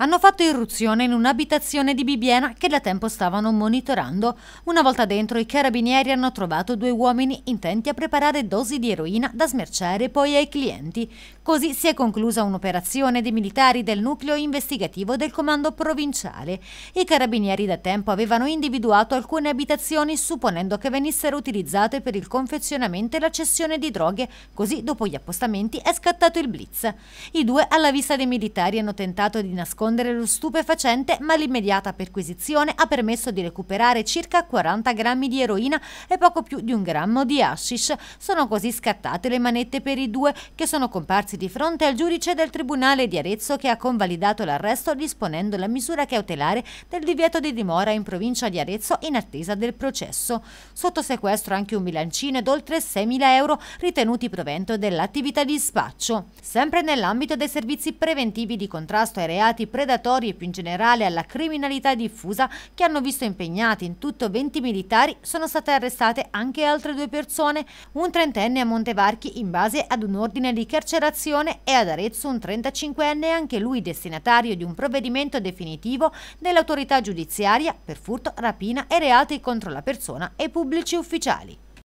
hanno fatto irruzione in un'abitazione di Bibiena che da tempo stavano monitorando. Una volta dentro i carabinieri hanno trovato due uomini intenti a preparare dosi di eroina da smerciare poi ai clienti. Così si è conclusa un'operazione dei militari del nucleo investigativo del comando provinciale. I carabinieri da tempo avevano individuato alcune abitazioni supponendo che venissero utilizzate per il confezionamento e la cessione di droghe, così dopo gli appostamenti è scattato il blitz. I due alla vista dei militari hanno tentato di nascondere nascondere lo stupefacente, ma l'immediata perquisizione ha permesso di recuperare circa 40 grammi di eroina e poco più di un grammo di hashish. Sono così scattate le manette per i due che sono comparsi di fronte al giudice del Tribunale di Arezzo che ha convalidato l'arresto disponendo la misura cautelare del divieto di dimora in provincia di Arezzo in attesa del processo. Sotto sequestro anche un bilancino ed oltre 6.000 euro ritenuti provento dell'attività di spaccio. Sempre nell'ambito dei servizi preventivi di contrasto ai reati preventivi, predatori e più in generale alla criminalità diffusa che hanno visto impegnati in tutto 20 militari, sono state arrestate anche altre due persone, un trentenne a Montevarchi in base ad un ordine di carcerazione e ad Arezzo un 35enne anche lui destinatario di un provvedimento definitivo dell'autorità giudiziaria per furto, rapina e reati contro la persona e pubblici ufficiali.